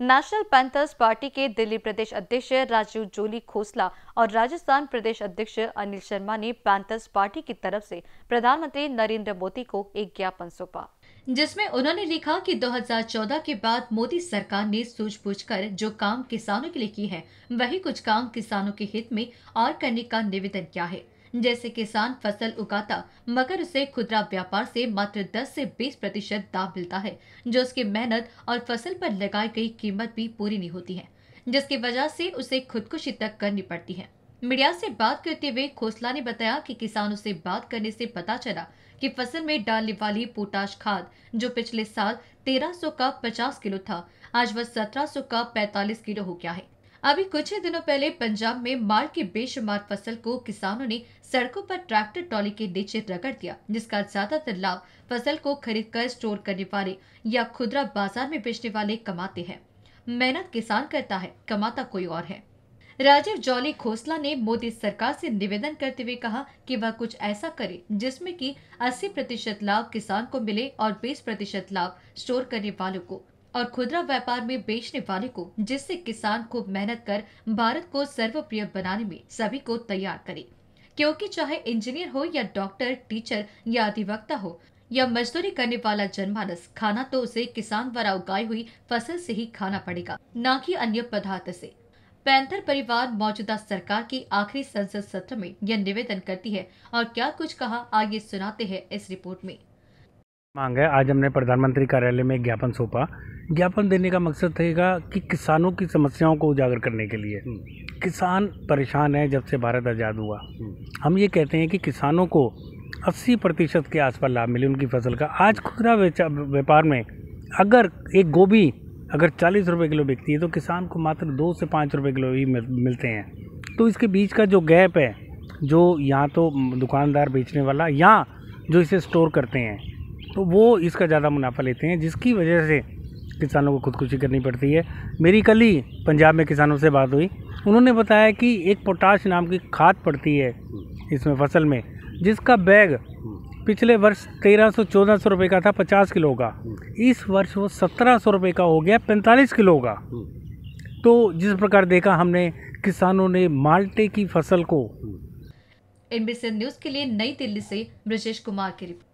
National panthers party के दिल्ली प्रदेश अध्यक्ष राजीव जोली खोसला और राजस्थान प्रदेश अध्यक्ष अनिल शर्मा ने पैंथर्स पार्टी की तरफ से प्रधानमंत्री नरेंद्र मोदी को एक ज्ञापन सौंपा जिसमें उन्होंने लिखा कि 2014 के बाद मोदी सरकार ने कर जो काम किसानों के लिए की है वही कुछ काम किसानों के हित में और करने का निवेदन किया है जैसे किसान फसल उगाता मगर उसे खुदरा व्यापार से मात्र 10 से 20 प्रतिशत दाम मिलता है जो उसकी मेहनत और फसल पर लगाई गई कीमत भी पूरी नहीं होती है जिसकी वजह से उसे खुदकुशी तक करनी पड़ती है मीडिया से बात करते हुए खोसला ने बताया कि किसानों से बात करने से पता चला कि फसल में डालने वाली पोटाश खाद जो पिछले साल 1300 का 50 किलो था आज वह 1700 का 45 किलो हो गया है अभी कुछ ही दिनों पहले पंजाब में माल की बेशुमार फसल को किसानों ने सड़कों पर ट्रैक्टर ट्रॉली के नीचे रगड़ दिया जिसका ज्यादातर लाभ फसल को खरीद कर स्टोर करने वाले या खुदरा बाजार में बेचने वाले कमाते हैं मेहनत किसान करता है कमाता कोई और है राजीव जौली खोसला ने मोदी सरकार से निवेदन करते हुए कहा कि वह कुछ ऐसा करे जिसमें कि 80 प्रतिशत लाभ किसान को मिले और 20 प्रतिशत लाभ स्टोर करने वालों को और खुदरा व्यापार में बेचने वाले को जिससे किसान खूब मेहनत कर भारत को सर्वप्रिय बनाने में सभी को तैयार करे क्योंकि चाहे इंजीनियर हो या डॉक्टर टीचर या अधिवक्ता हो या मजदूरी करने वाला जनमानस खाना तो उसे किसान द्वारा उगाई हुई फसल से ही खाना पड़ेगा न कि अन्य पदार्थ से पैंथर परिवार मौजूदा सरकार की आखिरी संसद सत्र में यह निवेदन करती है और क्या कुछ कहा आगे सुनाते हैं इस रिपोर्ट में मांग है आज हमने प्रधानमंत्री कार्यालय में एक ज्ञापन सौंपा ज्ञापन देने का मकसद रहेगा कि किसानों की समस्याओं को उजागर करने के लिए हम्म। किसान परेशान है जब से भारत आज़ाद हुआ हम्म। हम ये कहते हैं कि किसानों को 80 प्रतिशत के आसपास लाभ मिले उनकी फसल का आज खुदरा व्यापार में अगर एक गोभी अगर चालीस रुपये किलो बिकती है तो किसान को मात्र दो से पाँच रुपये किलो ही मिलते हैं तो इसके बीच का जो गैप है जो यहाँ तो दुकानदार बेचने वाला या जो इसे स्टोर करते हैं तो वो इसका ज़्यादा मुनाफा लेते हैं जिसकी वजह से किसानों को खुदकुशी करनी पड़ती है मेरी कल ही पंजाब में किसानों से बात हुई उन्होंने बताया कि एक पोटाश नाम की खाद पड़ती है इसमें फसल में जिसका बैग पिछले वर्ष तेरह सौ चौदह सौ रुपये का था पचास किलो का इस वर्ष वो सत्रह सौ रुपये का हो गया पैंतालीस किलो का तो जिस प्रकार देखा हमने किसानों ने माल्टे की फसल को एनबीसी न्यूज़ के लिए नई दिल्ली से ब्रजेश कुमार की रिपोर्ट